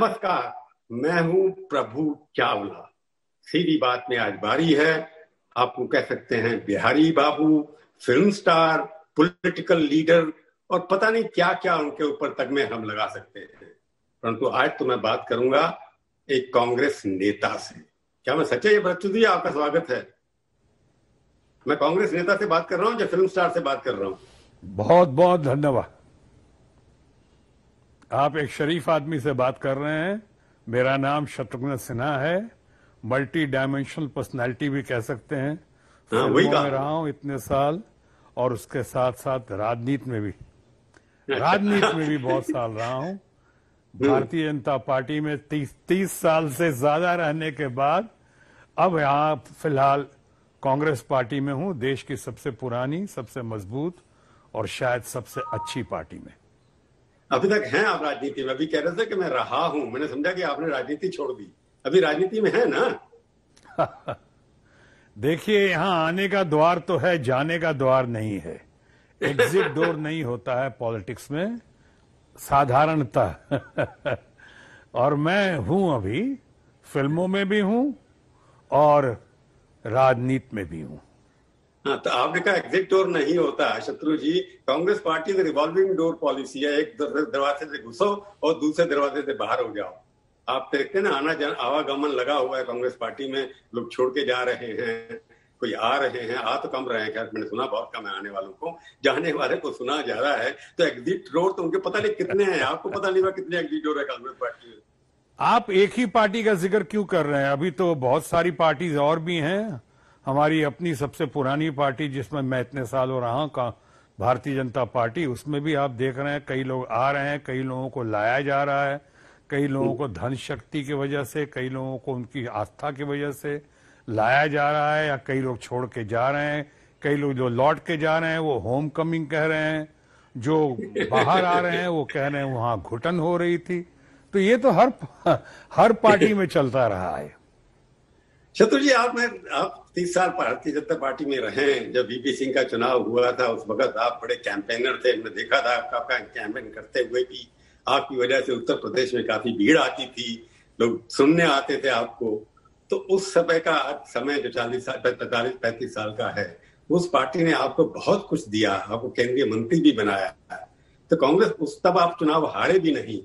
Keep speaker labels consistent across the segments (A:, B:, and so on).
A: नमस्कार मैं हूं प्रभु चावला सीधी बात में आज बारी है आपको कह सकते हैं Bihari Babu film star political leader और पता नहीं क्या क्या उनके ऊपर तक में हम लगा सकते हैं परंतु आज तो मैं बात करूंगा एक कांग्रेस नेता से क्या मैं सच्चे बच्चू जी आपका स्वागत है मैं कांग्रेस नेता से बात कर रहा हूँ या फिल्म स्टार से बात कर रहा हूँ
B: बहुत बहुत धन्यवाद आप एक शरीफ आदमी से बात कर रहे हैं मेरा नाम शत्रुघ्न सिन्हा है मल्टी डायमेंशनल पर्सनालिटी भी कह सकते हैं हाँ, वही में रहा हूँ इतने साल और उसके साथ साथ राजनीति में भी अच्छा। राजनीति में भी बहुत साल रहा हूँ हम्म। भारतीय जनता पार्टी में तीस तीस साल से ज्यादा रहने के बाद अब यहाँ फिलहाल कांग्रेस पार्टी में हूँ देश की सबसे पुरानी सबसे मजबूत और शायद सबसे अच्छी पार्टी में
A: अभी तक हैं आप राजनीति में अभी कह रहे थे कि मैं रहा हूं मैंने समझा कि आपने राजनीति छोड़ दी अभी राजनीति में है ना
B: देखिए यहाँ आने का द्वार तो है जाने का द्वार नहीं है
A: एग्जिट डोर
B: नहीं होता है पॉलिटिक्स में साधारणता और मैं हूं अभी फिल्मों में भी हूं और राजनीति में भी हूं
A: हाँ तो आपने कहा एग्जिट डोर नहीं होता शत्रु जी कांग्रेस पार्टी की रिवॉल्विंग डोर पॉलिसी है एक दरवाजे से घुसो और दूसरे दरवाजे से बाहर हो जाओ आप तो देखते हैं ना आना जाना आवागमन लगा हुआ है कांग्रेस पार्टी में लोग छोड़ के जा रहे हैं कोई आ रहे हैं आ तो कम रहे हैं खैर मैंने सुना बहुत कम है आने वालों को जाने वाले को सुना जा रहा है तो एग्जिट डोर तो उनके पता नहीं कितने हैं आपको पता नहीं हुआ कितने एग्जिट डोर है कांग्रेस पार्टी में
B: आप एक ही पार्टी का जिक्र क्यों कर रहे हैं अभी तो बहुत सारी पार्टीज और भी हैं हमारी अपनी सबसे पुरानी पार्टी जिसमें मैं इतने सालों रहा का भारतीय जनता पार्टी उसमें भी आप देख रहे हैं कई लोग आ रहे हैं कई लोगों को लाया जा रहा है कई लोगों को धन शक्ति की वजह से कई लोगों को उनकी आस्था की वजह से लाया जा रहा है या कई लोग छोड़ के जा रहे हैं कई लोग जो लौट के जा रहे हैं वो होम कमिंग कह रहे हैं जो बाहर आ रहे हैं वो कह रहे हैं वहां घुटन हो रही थी तो ये तो हर हर पार्टी में चलता रहा है
A: शत्रु जी आप मैं आप तीस साल भारतीय जनता पार्टी में रहे जब बीपी सिंह का चुनाव हुआ था उस वक्त आप बड़े कैंपेनर थे हमने देखा था आपका कैंपेन करते हुए भी आपकी वजह से उत्तर प्रदेश में काफी भीड़ आती थी लोग सुनने आते थे आपको तो उस समय का आज समय जो चालीस साल पैंतालीस पैंतीस साल का है उस पार्टी ने आपको बहुत कुछ दिया आपको केंद्रीय मंत्री भी बनाया तो कांग्रेस उस तब आप चुनाव हारे भी नहीं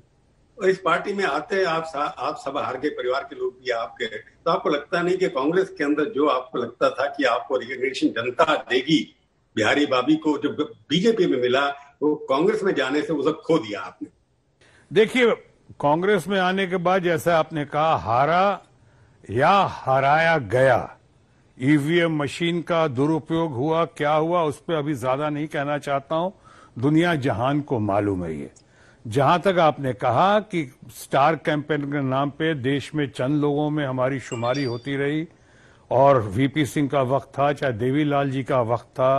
A: और इस पार्टी में आते हैं आप आप सब हार के परिवार के लोग भी आपके तो आपको लगता नहीं कि कांग्रेस के अंदर जो आपको लगता था कि आपको रिकग्नेशन जनता देगी बिहारी बाबी को जो बीजेपी में मिला वो कांग्रेस में जाने से उसे खो दिया आपने
B: देखिए कांग्रेस में आने के बाद जैसा आपने कहा हारा या हराया गया ईवीएम e मशीन का दुरुपयोग हुआ क्या हुआ उस पर अभी ज्यादा नहीं कहना चाहता हूं दुनिया जहान को मालूम है ये जहां तक आपने कहा कि स्टार कैंपेन के नाम पे देश में चंद लोगों में हमारी शुमारी होती रही और वीपी सिंह का वक्त था चाहे देवीलाल जी का वक्त था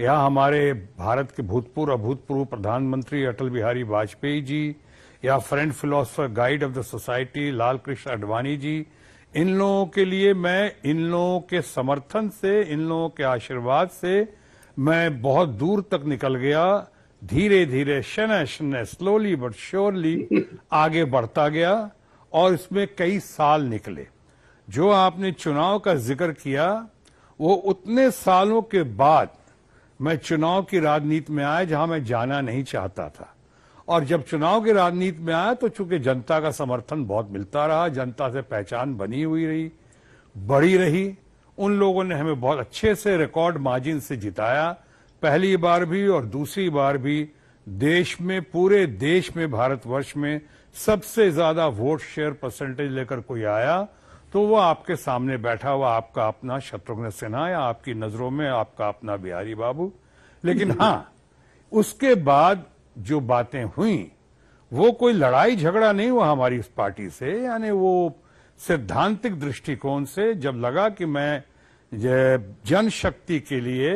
B: या हमारे भारत के भूतपूर्व अभूतपूर्व प्रधानमंत्री अटल बिहारी वाजपेयी जी या friend philosopher guide of the society Lal Krishna Advani ji इन लोगों के लिए मैं इन लोगों के समर्थन से इन लोगों के आशीर्वाद से मैं बहुत दूर तक निकल गया धीरे धीरे शनै शन स्लोली बट श्योरली आगे बढ़ता गया और इसमें कई साल निकले जो आपने चुनाव का जिक्र किया वो उतने सालों के बाद मैं चुनाव की राजनीति में आया जहां मैं जाना नहीं चाहता था और जब चुनाव की राजनीति में आया तो चूंकि जनता का समर्थन बहुत मिलता रहा जनता से पहचान बनी हुई रही बढ़ी रही उन लोगों ने हमें बहुत अच्छे से रिकॉर्ड मार्जिन से जिताया पहली बार भी और दूसरी बार भी देश में पूरे देश में भारतवर्ष में सबसे ज्यादा वोट शेयर परसेंटेज लेकर कोई आया तो वो आपके सामने बैठा हुआ आपका अपना शत्रुघ्न सिन्हा या आपकी नजरों में आपका अपना बिहारी बाबू लेकिन हाँ उसके बाद जो बातें हुई वो कोई लड़ाई झगड़ा नहीं हुआ हमारी इस पार्टी से यानी वो सिद्धांतिक दृष्टिकोण से जब लगा कि मैं जनशक्ति के लिए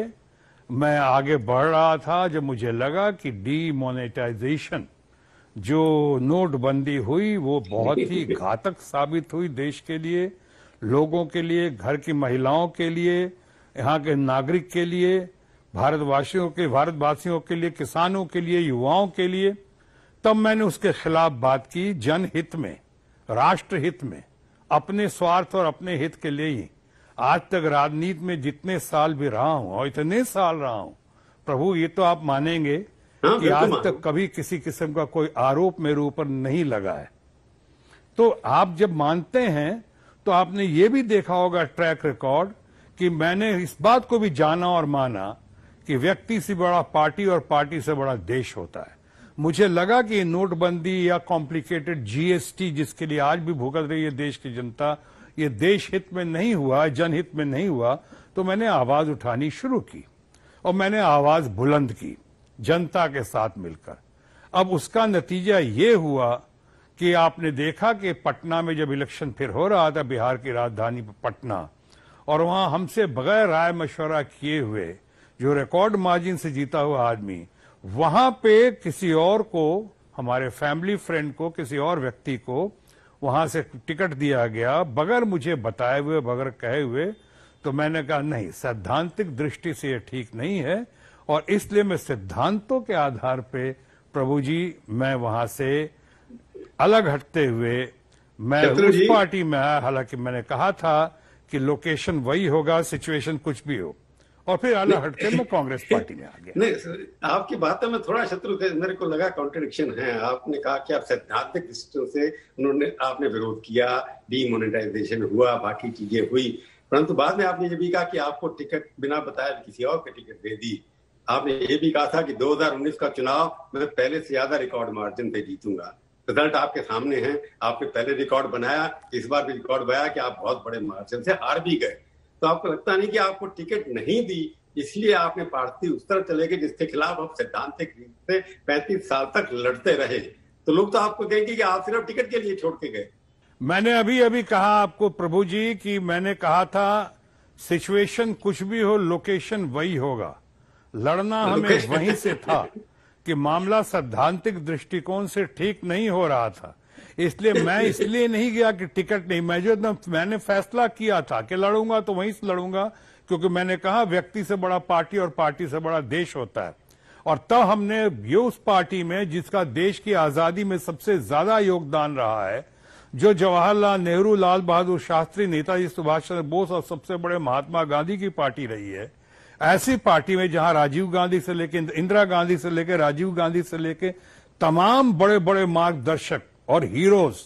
B: मैं आगे बढ़ रहा था जब मुझे लगा कि डीमोनेटाइजेशन जो नोटबंदी हुई वो बहुत ही घातक साबित हुई देश के लिए लोगों के लिए घर की महिलाओं के लिए यहाँ के नागरिक के लिए भारतवासियों के भारतवासियों के लिए किसानों के लिए युवाओं के लिए तब मैंने उसके खिलाफ बात की जनहित में राष्ट्रहित में अपने स्वार्थ और अपने हित के लिए ही आज तक राजनीति में जितने साल भी रहा हूं और इतने साल रहा हूं प्रभु ये तो आप मानेंगे हाँ, कि तो आज तक कभी किसी किस्म का कोई आरोप मेरे ऊपर नहीं लगा है तो आप जब मानते हैं तो आपने ये भी देखा होगा ट्रैक रिकॉर्ड कि मैंने इस बात को भी जाना और माना कि व्यक्ति से बड़ा पार्टी और पार्टी से बड़ा देश होता है मुझे लगा कि नोटबंदी या कॉम्प्लिकेटेड जीएसटी जिसके लिए आज भी भुगत रही है देश की जनता ये देश हित में नहीं हुआ जनहित में नहीं हुआ तो मैंने आवाज उठानी शुरू की और मैंने आवाज बुलंद की जनता के साथ मिलकर अब उसका नतीजा ये हुआ कि आपने देखा कि पटना में जब इलेक्शन फिर हो रहा था बिहार की राजधानी पटना और वहां हमसे बगैर राय मशवरा किए हुए जो रिकॉर्ड मार्जिन से जीता हुआ आदमी वहां पे किसी और को हमारे फैमिली फ्रेंड को किसी और व्यक्ति को वहां से टिकट दिया गया बगैर मुझे बताए हुए बगैर कहे हुए तो मैंने कहा नहीं सैद्धांतिक दृष्टि से यह ठीक नहीं है और इसलिए मैं सिद्धांतों के आधार पे प्रभु जी मैं वहां से अलग हटते हुए मैं उस पार्टी में आया हालांकि मैंने कहा था कि लोकेशन वही होगा सिचुएशन कुछ भी हो और फिर आला हटके मैं कांग्रेस पार्टी में आ गया नहीं
A: आपकी बात में थोड़ा शत्रु थे मेरे को लगा कॉन्ट्रडिक्शन है आपने कहा कि आप सैद्धांतिक दृष्टि से उन्होंने आपने विरोध किया डीमोनेटाइजेशन हुआ बाकी चीजें हुई परंतु बाद में आपने ये भी कहा कि आपको टिकट बिना बताए किसी और के टिकट दे दी आपने ये भी कहा था कि 2019 का चुनाव मैं पहले से ज्यादा रिकॉर्ड मार्जिन पे जीतूंगा रिजल्ट आपके सामने है आपने पहले रिकॉर्ड बनाया इस बार भी रिकॉर्ड बनाया कि आप बहुत बड़े मार्जिन से हार भी गए तो आपको लगता नहीं कि आपको टिकट नहीं दी इसलिए आपने पार्टी उस तरफ चले गए जिसके खिलाफ आप सैद्धांतिक रूप से पैंतीस साल तक लड़ते रहे तो लोग तो आपको कहेंगे कि आप सिर्फ टिकट के लिए छोड़ के गए
B: मैंने अभी अभी कहा आपको प्रभु जी कि मैंने कहा था सिचुएशन कुछ भी हो लोकेशन वही होगा लड़ना हमें वहीं से था कि मामला सैद्धांतिक दृष्टिकोण से ठीक नहीं हो रहा था इसलिए मैं इसलिए नहीं गया कि टिकट नहीं मैं जो मैंने फैसला किया था कि लड़ूंगा तो वहीं से लड़ूंगा क्योंकि मैंने कहा व्यक्ति से बड़ा पार्टी और पार्टी से बड़ा देश होता है और तब हमने ये उस पार्टी में जिसका देश की आजादी में सबसे ज्यादा योगदान रहा है जो जवाहरलाल नेहरू लाल बहादुर शास्त्री नेताजी सुभाष चंद्र बोस और सबसे बड़े महात्मा गांधी की पार्टी रही है ऐसी पार्टी में जहां राजीव गांधी से लेकर इंदिरा गांधी से लेकर राजीव गांधी से लेकर तमाम बड़े बड़े मार्गदर्शक और हीरोज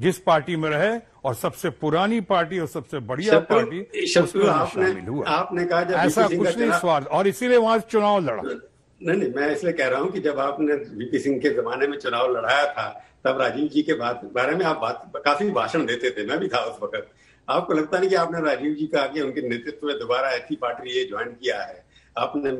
B: जिस पार्टी में रहे और सबसे पुरानी पार्टी और सबसे बढ़िया पार्टी शामिल हुआ आपने
A: कहा जब ऐसा कुछ नहीं स्वार्थ
B: और इसीलिए वहां चुनाव लड़ा नहीं
A: नहीं मैं इसलिए कह रहा हूँ कि जब आपने वीपी सिंह के जमाने में चुनाव लड़ाया था तब राजीव जी के बात बारे में आप बात काफी भाषण देते थे मैं भी था उस वक्त आपको लगता नहीं कि आपने राजीव जी का आगे उनके नेतृत्व में दोबारा ऐसी पार्टी ये ज्वाइन किया है आपने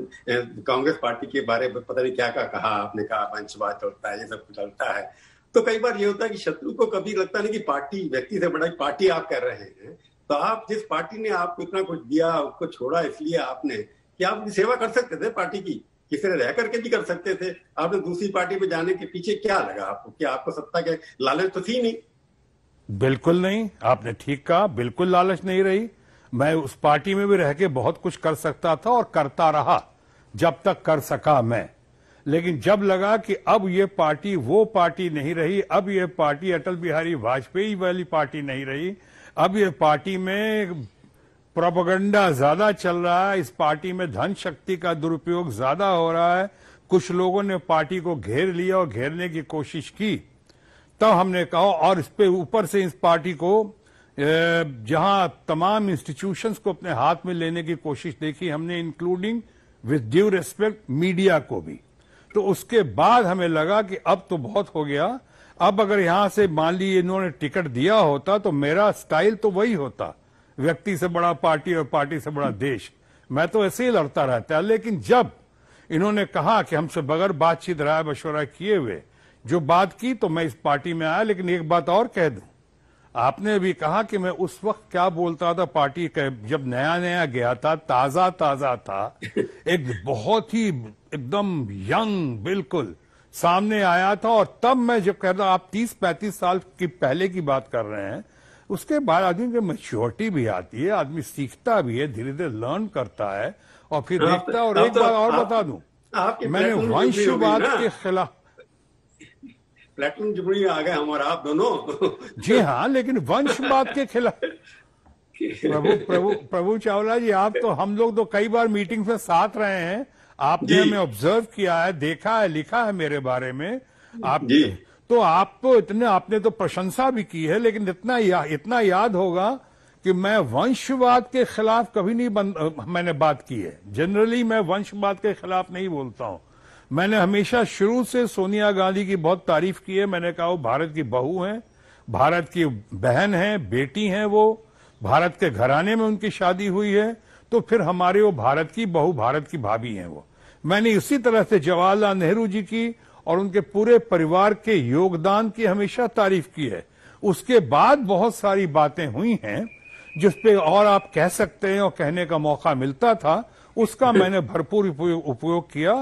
A: कांग्रेस पार्टी के बारे में पता नहीं क्या क्या कहा आपने कहा वंशवाद चलता है ये सब चलता है तो कई बार ये होता है कि शत्रु को कभी लगता नहीं कि पार्टी व्यक्ति से बड़ा पार्टी आप कर रहे हैं तो आप जिस पार्टी ने आपको इतना कुछ दिया आपको छोड़ा इसलिए आपने कि आप सेवा कर सकते थे पार्टी की किसी ने रह करके भी कर सकते थे आपने दूसरी पार्टी में जाने के पीछे क्या लगा आपको कि आपको सत्ता के लालच तो थी नहीं
B: बिल्कुल नहीं आपने ठीक कहा बिल्कुल लालच नहीं रही मैं उस पार्टी में भी रह के बहुत कुछ कर सकता था और करता रहा जब तक कर सका मैं लेकिन जब लगा कि अब ये पार्टी वो पार्टी नहीं रही अब ये पार्टी अटल बिहारी वाजपेयी वाली पार्टी नहीं रही अब ये पार्टी में प्रोपगंडा ज्यादा चल रहा है इस पार्टी में धन शक्ति का दुरुपयोग ज्यादा हो रहा है कुछ लोगों ने पार्टी को घेर लिया और घेरने की कोशिश की तब तो हमने कहा और इस पे ऊपर से इस पार्टी को जहां तमाम इंस्टीट्यूशंस को अपने हाथ में लेने की कोशिश देखी हमने including with due respect media को भी तो उसके बाद हमें लगा कि अब तो बहुत हो गया अब अगर यहां से मान ली इन्होंने टिकट दिया होता तो मेरा स्टाइल तो वही होता व्यक्ति से बड़ा पार्टी और पार्टी से बड़ा देश मैं तो ऐसे ही लड़ता रहता लेकिन जब इन्होंने कहा कि हमसे बगैर बातचीत राय मशवरा किए हुए जो बात की तो मैं इस पार्टी में आया लेकिन एक बात और कह दू आपने भी कहा कि मैं उस वक्त क्या बोलता था पार्टी जब नया नया गया था ताजा ताजा था एक बहुत ही एकदम यंग बिल्कुल सामने आया था और तब मैं जब कह रहा आप 30-35 साल की पहले की बात कर रहे हैं उसके बाद आदमी में मेच्योरिटी भी आती है आदमी सीखता भी है धीरे
A: धीरे लर्न करता है और फिर हाँ, देखता है और हाँ, एक बार तो और बता दू मैंने वंशवाद के खिलाफ जुबड़ी आ गए आप दोनों
B: जी हाँ लेकिन वंशवाद
A: के खिलाफ प्रभु प्रभु
B: प्रभु चावला जी आप तो हम लोग तो कई बार मीटिंग में साथ रहे हैं आपने हमें ऑब्जर्व किया है देखा है लिखा है मेरे बारे में आप तो आप तो इतने आपने तो प्रशंसा भी की है लेकिन इतना या, इतना याद होगा कि मैं वंशवाद के खिलाफ कभी नहीं बन, मैंने बात की है जनरली मैं वंशवाद के खिलाफ नहीं बोलता हूं मैंने हमेशा शुरू से सोनिया गांधी की बहुत तारीफ की है मैंने कहा वो भारत की बहू हैं भारत की बहन है बेटी हैं वो भारत के घराने में उनकी शादी हुई है तो फिर हमारे वो भारत की बहु भारत की भाभी हैं वो मैंने इसी तरह से जवाहरलाल नेहरू जी की और उनके पूरे परिवार के योगदान की हमेशा तारीफ की है उसके बाद बहुत सारी बातें हुई हैं जिसपे और आप कह सकते हैं और कहने का मौका मिलता था उसका हम्म। मैंने भरपूर उपयोग किया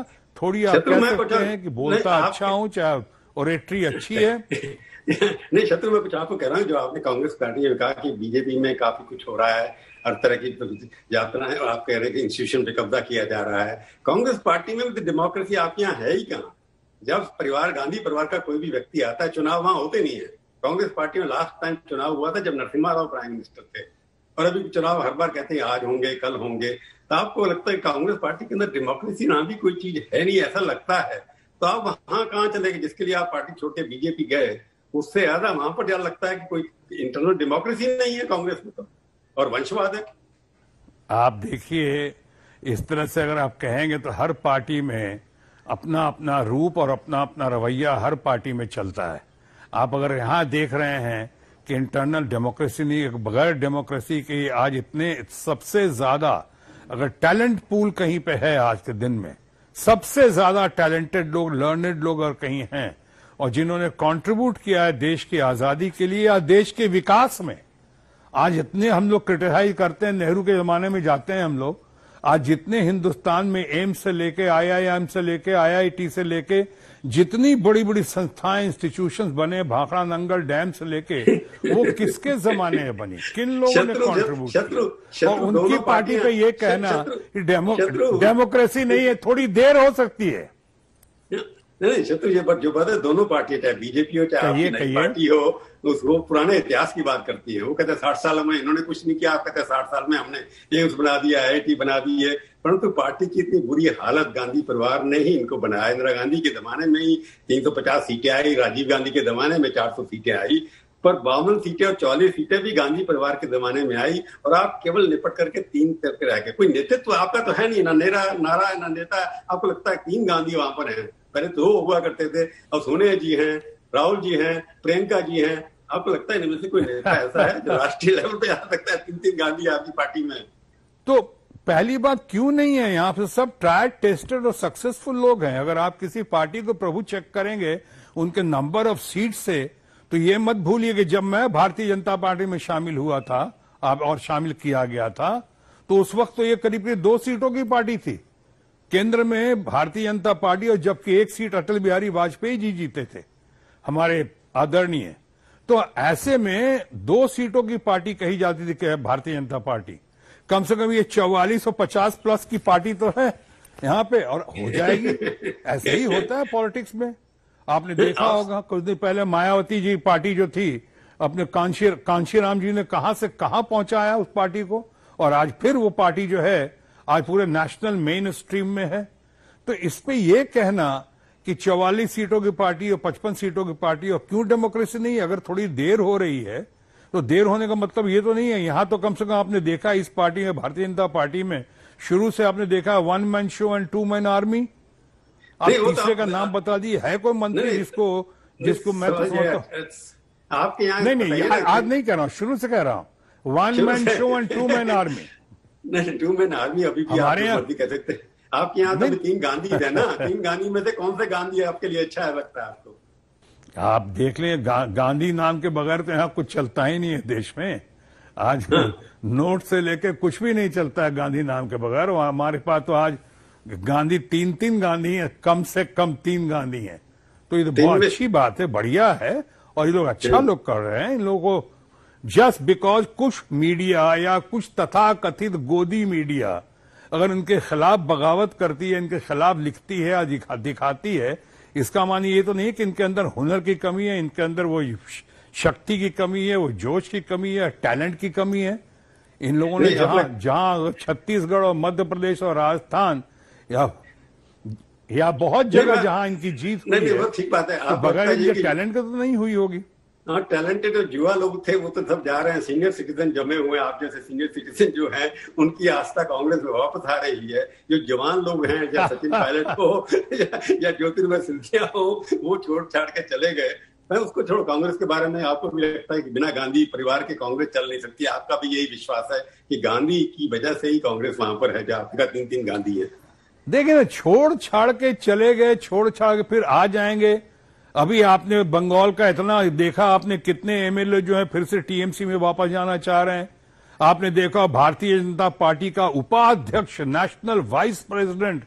B: थोड़ी आप कह सकते हैं कि बोलता अच्छा हूं चाहे ओरेटरी अच्छी
A: है नहीं शत्रु मैं कुछ आपको कह रहा हूँ जो आपने कांग्रेस पार्टी ने कहा कि बीजेपी में काफी कुछ हो रहा है हर तरह की यात्रा है और आप कह रहे हैं कि इंस्टीट्यूशन पे कब्जा किया जा रहा है कांग्रेस पार्टी में भी डेमोक्रेसी तो आपके यहाँ है ही कहाँ जब परिवार गांधी परिवार का कोई भी व्यक्ति आता है चुनाव वहां होते नहीं है कांग्रेस पार्टी में लास्ट टाइम चुनाव हुआ था जब नरसिम्हा राव प्राइम मिनिस्टर थे और अभी चुनाव हर बार कहते हैं आज होंगे कल होंगे तो आपको लगता है कांग्रेस पार्टी के अंदर डेमोक्रेसी नाम भी कोई चीज है नहीं ऐसा लगता है तो आप वहां कहाँ चले गए जिसके लिए आप पार्टी छोटे बीजेपी गए उससे ज्यादा वहां पर ज्यादा लगता है कि कोई इंटरनल डेमोक्रेसी नहीं है कांग्रेस में तो और वंशवाद है
B: आप देखिए इस तरह से अगर आप कहेंगे तो हर पार्टी में अपना अपना रूप और अपना अपना रवैया हर पार्टी में चलता है आप अगर यहाँ देख रहे हैं कि इंटरनल डेमोक्रेसी नहीं एक बगैर डेमोक्रेसी के आज इतने सबसे ज्यादा अगर टैलेंट पूल कहीं पे है आज के दिन में सबसे ज्यादा टैलेंटेड लोग लर्नेड लोग और कहीं हैं और जिन्होंने कंट्रीब्यूट किया है देश की आजादी के लिए या देश के विकास में आज इतने हम लोग क्रिटिसाइज करते हैं नेहरू के जमाने में जाते हैं हम लोग आज जितने हिंदुस्तान में एम्स से लेके आईआईएम से लेके आईआईटी से लेके जितनी बड़ी बड़ी संस्थाएं इंस्टीट्यूशन बने भाखड़ा नंगल डैम से लेके वो किसके जमाने में बनी किन लोगों ने कॉन्ट्रीब्यूट किया और उनकी पार्टी का ये कहना डेमोक्रेसी नहीं है थोड़ी देर हो
A: सकती है नहीं नहीं शत्रु जी बट जो बात है दोनों पार्टी चाहे बीजेपी हो चाहे आपकी पार्टी हो उस वो पुराने इतिहास की बात करती है वो कहते हैं साठ साल में इन्होंने कुछ नहीं किया आप कहते हैं साठ साल में हमने एम्स बना दिया आई बना दी है परंतु तो पार्टी की इतनी बुरी हालत गांधी परिवार ने ही इनको बनाया इंदिरा गांधी के जमाने में ही तीन सौ पचास सीटें आई राजीव गांधी के जमाने में चार सौ सीटें आई पर बावन सीटें और चौलीस सीटें भी गांधी परिवार के जमाने में आई और आप केवल निपट करके तीन करके रह गए कोई नेतृत्व तो आपका तो है नहीं ना नेरा नारा ना नेता आपको लगता है तीन गांधी वहां पर है पहले तो हुआ करते थे अब सोनिया जी हैं राहुल जी हैं प्रियंका जी हैं आपको लगता है इनमें से कोई नेता ऐसा है जो राष्ट्रीय लेवल पे आ सकता है तीन तीन गांधी आपकी पार्टी में तो
B: पहली बात क्यों नहीं है यहाँ पे सब ट्रायड टेस्टेड और सक्सेसफुल लोग हैं अगर आप किसी पार्टी को प्रभु चेक करेंगे उनके नंबर ऑफ सीट से तो ये मत भूलिए कि जब मैं भारतीय जनता पार्टी में शामिल हुआ था और शामिल किया गया था तो उस वक्त तो ये करीब करीब दो सीटों की पार्टी थी केंद्र में भारतीय जनता पार्टी और जबकि एक सीट अटल बिहारी वाजपेयी जी जीते थे हमारे आदरणीय तो ऐसे में दो सीटों की पार्टी कही जाती थी भारतीय जनता पार्टी कम से कम ये चौवालीस और पचास प्लस की पार्टी तो है यहाँ पे और हो जाएगी ऐसे ही होता है पॉलिटिक्स में आपने देखा होगा कुछ दिन पहले मायावती जी पार्टी जो थी अपने कांशी कांशीराम जी ने कहा से कहा पहुंचाया उस पार्टी को और आज फिर वो पार्टी जो है आज पूरे नेशनल मेन स्ट्रीम में है तो इसमें यह कहना कि 44 सीटों की पार्टी और 55 सीटों की पार्टी और क्यों डेमोक्रेसी नहीं अगर थोड़ी देर हो रही है तो देर होने का मतलब ये तो नहीं है यहां तो कम से कम आपने देखा इस पार्टी में भारतीय जनता पार्टी में शुरू से आपने देखा one man show and two man army आप तो तीसरे का नाम बता दिए है कोई मंत्री जिसको जिसको मैं तो
A: नहीं नहीं आज
B: नहीं कह रहा हूं शुरू से कह रहा हूं one man show and two man
A: army नहीं आर्मी अभी भी आप कह सकते हैं आपके यहाँ तो तीन गांधी है ना तीन गांधी में से कौन से गांधी आपके लिए अच्छा है लगता है आपको
B: आप देख लें गा, गांधी नाम के बगैर तो यहाँ कुछ चलता ही नहीं है देश में आज हाँ। नोट से लेके कुछ भी नहीं चलता है गांधी नाम के बगैर हमारे पास तो आज गांधी तीन तीन गांधी है कम से कम तीन गांधी है तो ये तो बहुत अच्छी बात है बढ़िया है और ये लोग अच्छा लोग कर रहे हैं इन लोगों को जस्ट बिकॉज कुछ मीडिया या कुछ तथाकथित गोदी मीडिया अगर इनके खिलाफ बगावत करती है इनके खिलाफ लिखती है या दिखा, दिखाती है इसका मान ये तो नहीं कि इनके अंदर हुनर की कमी है इनके अंदर वो शक्ति की कमी है वो जोश की कमी है टैलेंट की कमी है इन लोगों ने जहां जहां छत्तीसगढ़ और मध्य प्रदेश और राजस्थान या या बहुत जगह जहां इनकी जीत हुई है ठीक बात है तो बगैर इनके टैलेंट
A: का तो नहीं हुई होगी हाँ टैलेंटेड और युवा लोग थे वो तो सब जा रहे हैं सीनियर सिटीजन जमे हुए आप जैसे सीनियर सिटीजन जो है उनकी आस्था कांग्रेस में वापस आ रही है जो जवान लोग हैं या सचिन पायलट हो या, ज्योतिर्मय सिंधिया हो वो छोड़ छाड़ के चले गए मैं उसको छोड़ कांग्रेस के बारे में आपको भी लगता है कि बिना गांधी परिवार के कांग्रेस चल नहीं सकती आपका भी यही विश्वास है कि गांधी की वजह से ही कांग्रेस वहां पर है जहाँ आपका तीन तीन गांधी है
B: देखिए ना छोड़ छाड़ के चले गए छोड़ छाड़ के फिर आ जाएंगे अभी आपने बंगाल का इतना देखा आपने कितने एमएलए जो है फिर से टीएमसी में वापस जाना चाह रहे हैं आपने देखा भारतीय जनता पार्टी का उपाध्यक्ष नेशनल वाइस प्रेसिडेंट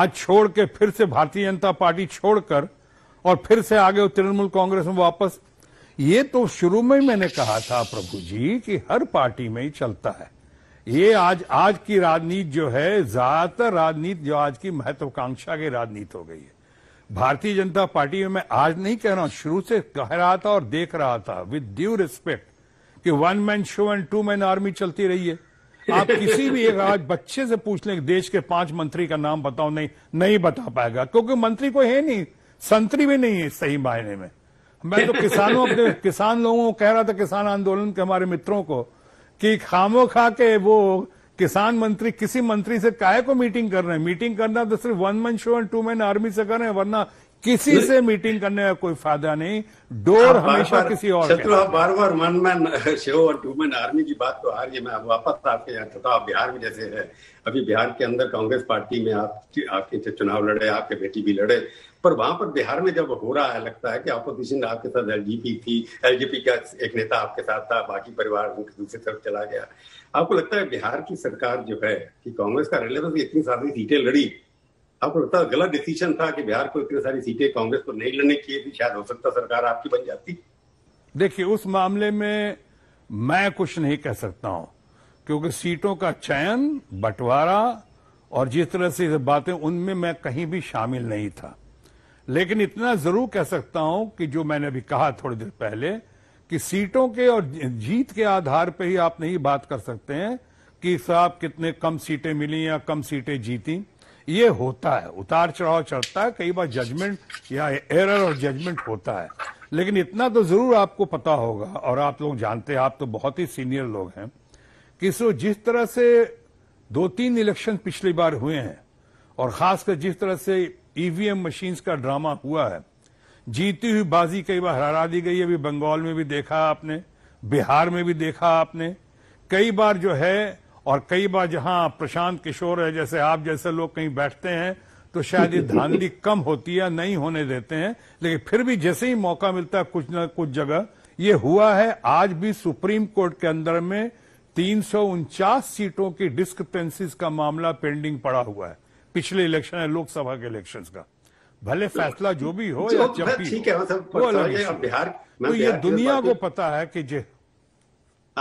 B: आज छोड़ के फिर से भारतीय जनता पार्टी छोड़कर और फिर से आगे तृणमूल कांग्रेस में वापस ये तो शुरू में ही मैंने कहा था प्रभु जी कि हर पार्टी में ही चलता है ये आज आज की राजनीति जो है ज्यादातर राजनीति जो आज की महत्वाकांक्षा की राजनीति हो गई है भारतीय जनता पार्टी में मैं आज नहीं कह रहा हूं शुरू से कह रहा था और देख रहा था विद ड्यू रिस्पेक्ट कि one man show and two man army चलती रही है आप किसी भी एक आज बच्चे से पूछ लें देश के पांच मंत्री का नाम बताओ नहीं नहीं बता पाएगा क्योंकि मंत्री को है नहीं संतरी भी नहीं है सही मायने में मैं तो किसानों अपने किसान लोगों को कह रहा था किसान आंदोलन के हमारे मित्रों को कि खामो खा के वो किसान मंत्री किसी मंत्री से काय को मीटिंग कर रहे हैं मीटिंग करना तो सिर्फ one man show and two man army से कर रहे हैं वरना किसी से मीटिंग करने का कोई फायदा नहीं डोर हमेशा बार, किसी और शत्रु आप बार बार वन
A: मैन शो और टू मैन आर्मी की बात तो आ रही है मैं वापस आपके यहाँ तो आप बिहार में जैसे है अभी बिहार के अंदर कांग्रेस पार्टी में आप आपके चुनाव लड़े आपके बेटी भी लड़े पर वहां पर बिहार में जब हो रहा है लगता है कि अपोजिशन आपके साथ एलजीपी थी एलजीपी का एक नेता आपके साथ था बाकी परिवार दूसरी तरफ चला गया आपको लगता है बिहार की सरकार जो है कि कांग्रेस का रिलेवेंस तो इतनी सारी सीटें लड़ी आपको लगता है गलत डिसीजन था कि बिहार को इतनी सारी सीटें कांग्रेस को नहीं लड़ने की थी तो शायद हो सकता सरकार आपकी बन जाती
B: देखिए उस मामले में मैं कुछ नहीं कह सकता हूं क्योंकि सीटों का चयन बंटवारा और जिस तरह से बातें उनमें मैं कहीं भी शामिल नहीं था लेकिन इतना जरूर कह सकता हूं कि जो मैंने अभी कहा थोड़ी देर पहले कि सीटों के और जीत के आधार पर ही आप नहीं बात कर सकते हैं कि साहब कितने कम सीटें मिली या कम सीटें जीती ये होता है उतार चढ़ाव चढ़ता है कई बार जजमेंट या एरर और जजमेंट होता है लेकिन इतना तो जरूर आपको पता होगा और आप लोग जानते हैं आप तो बहुत ही सीनियर लोग हैं कि सो जिस तरह से दो तीन इलेक्शन पिछली बार हुए हैं और खासकर जिस तरह से ईवीएम e मशीन्स का ड्रामा हुआ है जीती हुई बाजी कई बार हरा दी गई है अभी बंगाल में भी देखा आपने बिहार में भी देखा आपने कई बार जो है और कई बार जहां प्रशांत किशोर है जैसे आप जैसे लोग कहीं बैठते हैं तो शायद ये धांधली कम होती है नहीं होने देते हैं लेकिन फिर भी जैसे ही मौका मिलता है कुछ न कुछ जगह ये हुआ है आज भी सुप्रीम कोर्ट के अंदर में तीन सीटों की डिस्क्रिपेंसीज का मामला पेंडिंग पड़ा हुआ है पिछले इलेक्शन है लोकसभा के इलेक्शन का भले तो फैसला जो भी हो या तो जब भी ठीक है वो मतलब अलग बिहार तो ये दुनिया को पता है कि जे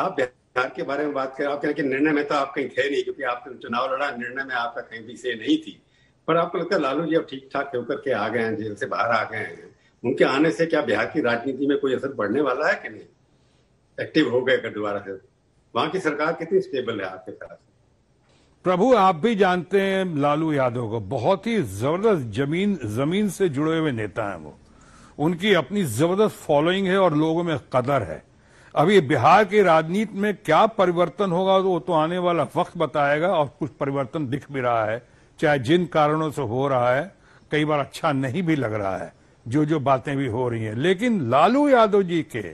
A: आप बिहार के बारे में बात करें आप कह निर्णय में तो आप कहीं थे नहीं क्योंकि आपने चुनाव लड़ा निर्णय में आपका कहीं भी से नहीं थी पर आपको लगता है लालू जी अब ठीक ठाक होकर के आ गए हैं जेल से बाहर आ गए हैं उनके आने से क्या बिहार की राजनीति में कोई असर पड़ने वाला है कि नहीं एक्टिव हो गए दोबारा से वहां की सरकार कितनी स्टेबल है आपके ख्याल से
B: प्रभु आप भी जानते हैं लालू यादव को बहुत ही जबरदस्त जमीन जमीन से जुड़े हुए नेता हैं वो उनकी अपनी जबरदस्त फॉलोइंग है और लोगों में कदर है अभी बिहार की राजनीति में क्या परिवर्तन होगा वो तो आने वाला वक्त बताएगा और कुछ परिवर्तन दिख भी रहा है चाहे जिन कारणों से हो रहा है कई बार अच्छा नहीं भी लग रहा है जो जो बातें भी हो रही हैं लेकिन लालू यादव जी के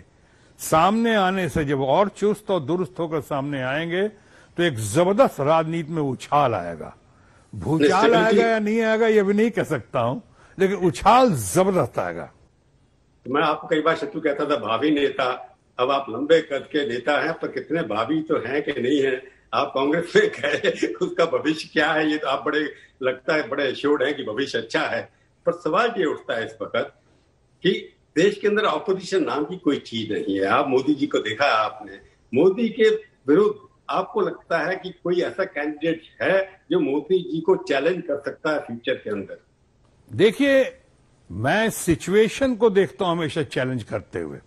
B: सामने आने से जब और चुस्त और दुरुस्त होकर सामने आएंगे तो एक जबरदस्त राजनीति में उछाल आएगा भूचाल आएगा या नहीं आएगा यह भी नहीं कह सकता हूं लेकिन उछाल जबरदस्त आएगा
A: तो मैं आपको कई बार शत्रु कहता था भावी नेता अब आप लंबे कद के नेता हैं पर कितने भावी तो हैं कि नहीं है आप कांग्रेस में गए उसका भविष्य क्या है ये तो आप बड़े लगता है बड़े एश्योर्ड हैं कि भविष्य अच्छा है पर सवाल ये उठता है इस वक्त कि देश के अंदर ऑपोजिशन नाम की कोई चीज नहीं है आप मोदी जी को देखा आपने मोदी के विरुद्ध आपको लगता है कि कोई ऐसा कैंडिडेट है जो मोदी जी को चैलेंज कर सकता है फ्यूचर के अंदर देखिए
B: मैं सिचुएशन को देखता हूं हमेशा चैलेंज करते हुए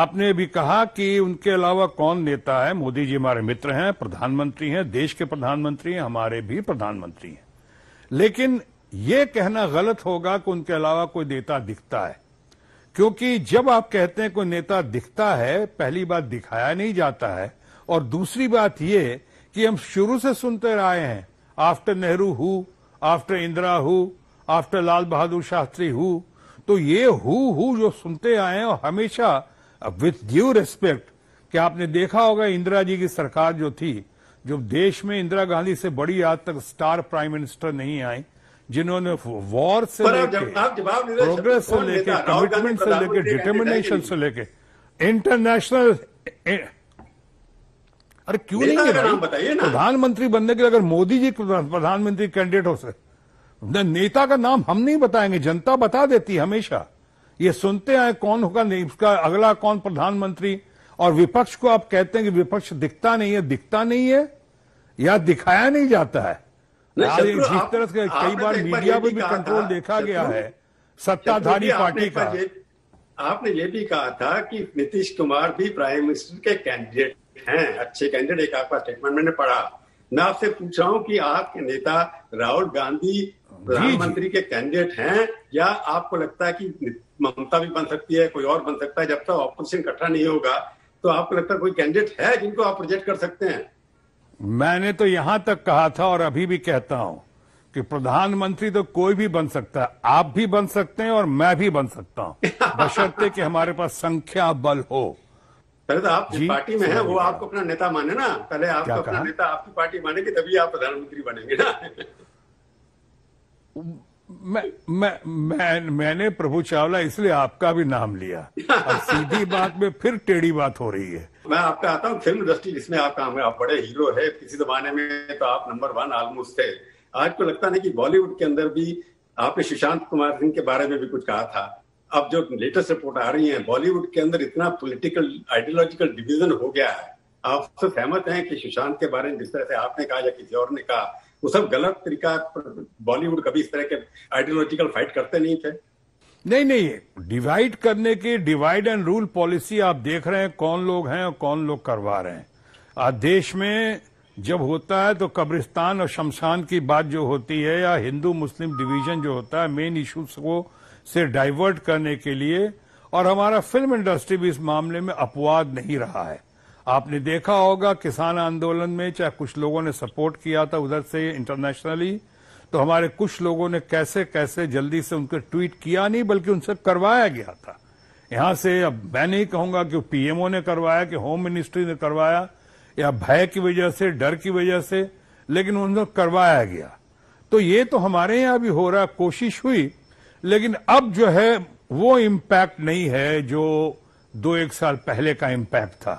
B: आपने भी कहा कि उनके अलावा कौन नेता है मोदी जी हमारे मित्र हैं प्रधानमंत्री हैं देश के प्रधानमंत्री हैं हमारे भी प्रधानमंत्री हैं लेकिन यह कहना गलत होगा कि उनके अलावा कोई नेता दिखता है क्योंकि जब आप कहते हैं कोई नेता दिखता है पहली बार दिखाया नहीं जाता है और दूसरी बात ये कि हम शुरू से सुनते आए हैं after Nehru who after Indira who after Lal Bahadur Shastri who तो ये हु हु जो सुनते आए हैं और हमेशा विथ ड्यू रिस्पेक्ट कि आपने देखा होगा इंदिरा जी की सरकार जो थी जो देश में इंदिरा गांधी से बड़ी आज तक स्टार प्राइम मिनिस्टर नहीं आए जिन्होंने वॉर से लेके प्रोग्रेस से लेके कमिटमेंट से लेके डिटर्मिनेशन से लेके इंटरनेशनल अरे क्यों नहीं है नाम बताइए ना प्रधानमंत्री बनने के लिए अगर मोदी जी प्रधानमंत्री कैंडिडेट हो सकते नेता का नाम हम नहीं बताएंगे जनता बता देती है हमेशा ये सुनते हैं कौन होगा इसका अगला कौन प्रधानमंत्री और विपक्ष को आप कहते हैं कि विपक्ष दिखता नहीं है दिखता नहीं है या दिखाया नहीं जाता है जिस तरह से कई तो बार मीडिया पर भी कंट्रोल देखा गया है
A: सत्ताधारी पार्टी का आपने ये भी कहा था कि नीतीश कुमार भी प्राइम मिनिस्टर के कैंडिडेट हैं अच्छे कैंडिडेट आपका स्टेटमेंट मैंने पढ़ा मैं आपसे पूछ रहा हूँ कि आपके नेता राहुल गांधी प्रधानमंत्री के कैंडिडेट हैं या आपको लगता है कि ममता भी बन सकती है कोई और बन सकता है जब तक ऑपोजिशन इकट्ठा नहीं होगा तो आपको लगता है कोई कैंडिडेट है जिनको आप प्रोजेक्ट कर सकते हैं
B: मैंने तो यहां तक कहा था और अभी भी कहता हूं कि प्रधानमंत्री तो कोई भी बन सकता है आप भी बन सकते हैं और मैं भी बन सकता हूं बशर्ते कि हमारे पास संख्या बल हो
A: पहले तो आप जिस पार्टी में है वो आपको अपना नेता माने ना पहले आपको अपना कहा? नेता आपकी पार्टी मानेंगे तभी आप प्रधानमंत्री बनेंगे ना मैं मैं
B: मैं मैंने प्रभु चावला इसलिए आपका भी नाम लिया और
A: सीधी बात
B: में फिर टेढ़ी बात हो रही है
A: मैं आपका आता हूँ फिल्म इंडस्ट्री जिसमें आप काम है आप बड़े हीरो है किसी जमाने में तो आप नंबर वन ऑलमोस्ट थे आज को लगता नहीं कि बॉलीवुड के अंदर भी आपने सुशांत कुमार सिंह के बारे में भी कुछ कहा था अब जो लेटेस्ट रिपोर्ट आ रही है बॉलीवुड के अंदर इतना पॉलिटिकल आइडियोलॉजिकल डिवीजन हो गया है आप तो सहमत हैं कि सुशांत के बारे में जिस तरह से आपने कहा या किसी और ने कहा वो सब गलत तरीका बॉलीवुड कभी इस तरह के आइडियोलॉजिकल फाइट करते नहीं थे
B: नहीं नहीं डिवाइड करने की डिवाइड एंड रूल पॉलिसी आप देख रहे हैं कौन लोग हैं और कौन लोग करवा रहे हैं आज देश में जब होता है तो कब्रिस्तान और शमशान की बात जो होती है या हिंदू मुस्लिम डिवीजन जो होता है मेन इश्यूज को से डाइवर्ट करने के लिए और हमारा फिल्म इंडस्ट्री भी इस मामले में अपवाद नहीं रहा है आपने देखा होगा किसान आंदोलन में चाहे कुछ लोगों ने सपोर्ट किया था उधर से इंटरनेशनली तो हमारे कुछ लोगों ने कैसे कैसे जल्दी से उनके ट्वीट किया नहीं बल्कि उनसे करवाया गया था यहां से अब मैं नहीं कहूंगा कि पीएमओ ने करवाया कि होम मिनिस्ट्री ने करवाया या भय की वजह से डर की वजह से लेकिन उनको करवाया गया तो ये तो हमारे यहां भी हो रहा कोशिश हुई लेकिन अब जो है वो इम्पैक्ट नहीं है जो दो एक साल पहले का इम्पैक्ट था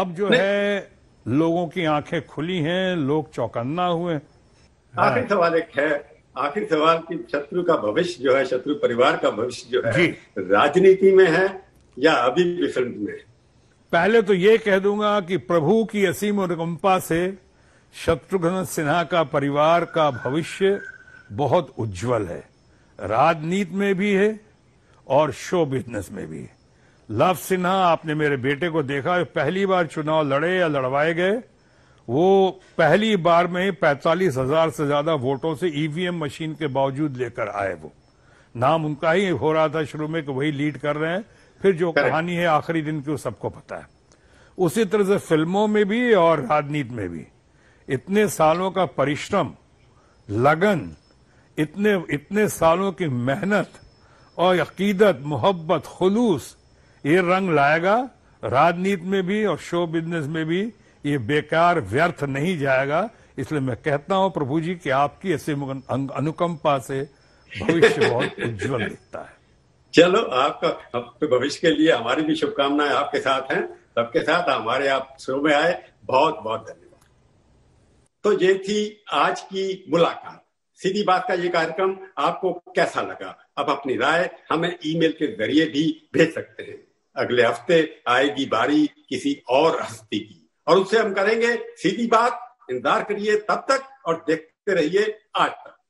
B: अब जो है लोगों की आंखें खुली हैं लोग चौकन्ना हुए
A: आखिरी हाँ। सवाल एक है आखिरी सवाल कि शत्रु का भविष्य जो है शत्रु परिवार का भविष्य जो है राजनीति में है या अभी भी फिल्म में
B: पहले तो ये कह दूंगा कि प्रभु की असीम अनुकंपा से शत्रुघ्न सिन्हा का परिवार का भविष्य बहुत उज्जवल है राजनीति में भी है और शो बिजनेस में भी है लव सिन्हा आपने मेरे बेटे को देखा पहली बार चुनाव लड़े या लड़वाए गए वो पहली बार में पैंतालीस हजार से ज्यादा वोटों से ईवीएम e मशीन के बावजूद लेकर आए वो नाम उनका ही हो रहा था शुरू में कि वही लीड कर रहे हैं फिर जो कहानी है आखिरी दिन की वो सबको पता है उसी तरह से फिल्मों में भी और राजनीति में भी इतने सालों का परिश्रम लगन इतने इतने सालों की मेहनत और अकीदत मोहब्बत खलूस ये रंग लाएगा राजनीति में भी और शो बिजनेस में भी ये बेकार व्यर्थ नहीं जाएगा इसलिए मैं कहता हूं प्रभु जी कि आपकी ऐसे अनुकंपा से
A: भविष्य बहुत उज्जवल दिखता है चलो आपका भविष्य के लिए हमारी भी शुभकामनाएं आपके साथ हैं सबके साथ हमारे आप शो में आए बहुत बहुत धन्यवाद तो ये थी आज की मुलाकात सीधी बात का ये कार्यक्रम आपको कैसा लगा अब अपनी राय हमें ईमेल के जरिए भी भेज सकते हैं अगले हफ्ते आएगी बारी किसी और हस्ती की और उससे हम करेंगे सीधी बात इंतजार करिए तब तक और देखते रहिए आज तक